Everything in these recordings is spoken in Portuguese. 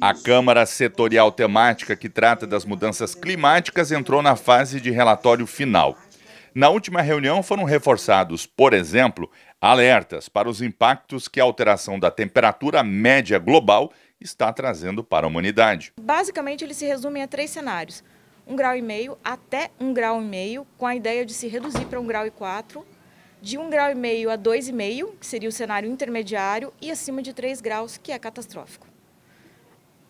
A Câmara Setorial Temática, que trata das mudanças climáticas, entrou na fase de relatório final. Na última reunião foram reforçados, por exemplo, alertas para os impactos que a alteração da temperatura média global está trazendo para a humanidade. Basicamente, ele se resume a três cenários: um grau e meio até um grau e meio, com a ideia de se reduzir para um grau e quatro, de um grau e meio a dois e meio, que seria o cenário intermediário, e acima de três graus, que é catastrófico.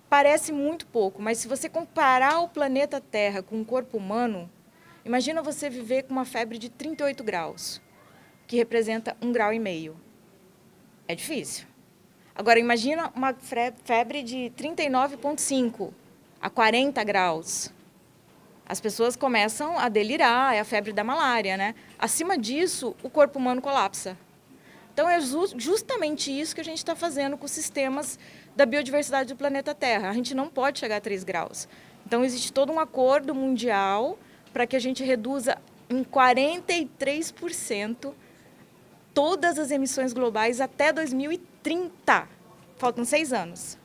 Parece muito pouco, mas se você comparar o planeta Terra com o corpo humano, imagina você viver com uma febre de 38 graus, que representa um grau e meio. É difícil. Agora imagina uma febre de 39,5 a 40 graus. As pessoas começam a delirar, é a febre da malária, né? Acima disso, o corpo humano colapsa. Então é justamente isso que a gente está fazendo com os sistemas da biodiversidade do planeta Terra. A gente não pode chegar a 3 graus. Então existe todo um acordo mundial para que a gente reduza em 43% todas as emissões globais até 2030. Faltam seis anos.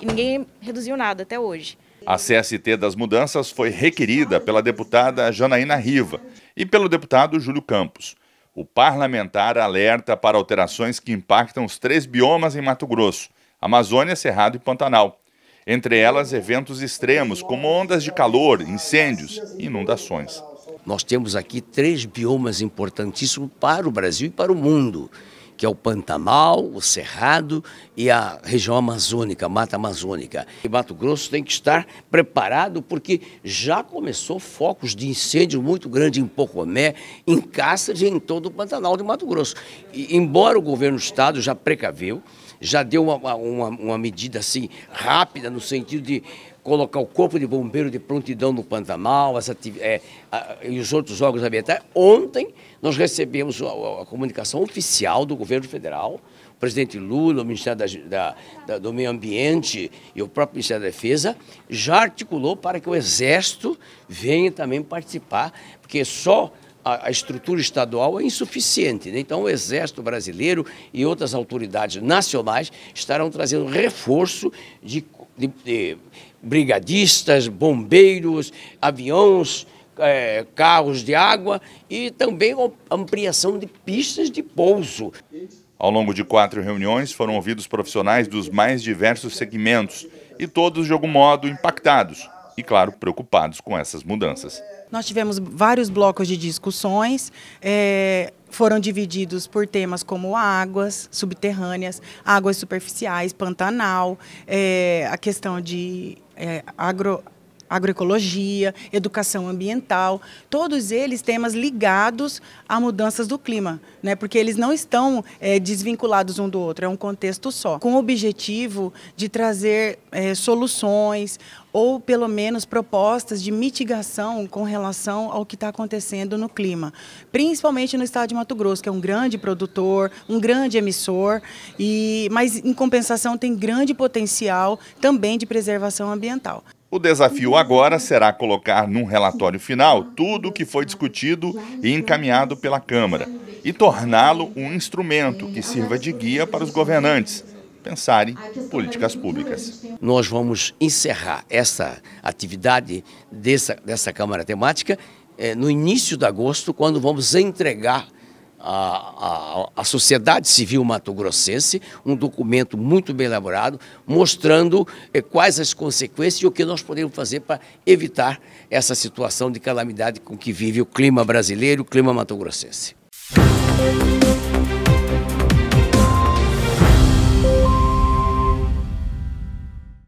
E ninguém reduziu nada até hoje. A CST das mudanças foi requerida pela deputada Janaína Riva e pelo deputado Júlio Campos. O parlamentar alerta para alterações que impactam os três biomas em Mato Grosso: Amazônia, Cerrado e Pantanal. Entre elas, eventos extremos, como ondas de calor, incêndios e inundações. Nós temos aqui três biomas importantíssimos para o Brasil e para o mundo que é o Pantanal, o Cerrado e a região amazônica, Mata Amazônica. E Mato Grosso tem que estar preparado porque já começou focos de incêndio muito grande em Pocomé, em Cáceres e em todo o Pantanal de Mato Grosso. E, embora o governo do estado já precaveu, já deu uma, uma, uma medida assim rápida no sentido de colocar o corpo de bombeiro de prontidão no Pantanal essa, é, a, e os outros órgãos ambientais. Ontem nós recebemos a, a, comunicação oficial do governo federal, o presidente Lula, o Ministério da, da, da, do Meio Ambiente e o próprio Ministério da Defesa já articulou para que o Exército venha também participar, porque só a, estrutura estadual é insuficiente. Né? Então, o Exército Brasileiro e outras autoridades nacionais estarão trazendo reforço de, de, de brigadistas, bombeiros, aviões, é, carros de água e também ampliação de pistas de pouso. Ao longo de quatro reuniões foram ouvidos profissionais dos mais diversos segmentos e todos, de algum modo, impactados e, claro, preocupados com essas mudanças. Nós tivemos vários blocos de discussões, é, foram divididos por temas como águas subterrâneas, águas superficiais, Pantanal, é, a questão de é, agro agroecologia, educação ambiental, todos eles temas ligados a mudanças do clima, né? porque eles não estão é, desvinculados um do outro, é um contexto só, com o objetivo de trazer é, soluções ou pelo menos propostas de mitigação com relação ao que está acontecendo no clima, principalmente no estado de Mato Grosso, que é um grande produtor, um grande emissor, e, mas em compensação tem grande potencial também de preservação ambiental. O desafio agora será colocar num relatório final tudo o que foi discutido e encaminhado pela Câmara e torná-lo um instrumento que sirva de guia para os governantes pensarem políticas públicas. Nós vamos encerrar essa atividade dessa, dessa Câmara Temática eh, no início de agosto, quando vamos entregar a, a, a sociedade civil mato-grossense, um documento muito bem elaborado, mostrando eh, quais as consequências e o que nós podemos fazer para evitar essa situação de calamidade com que vive o clima brasileiro, o clima mato-grossense.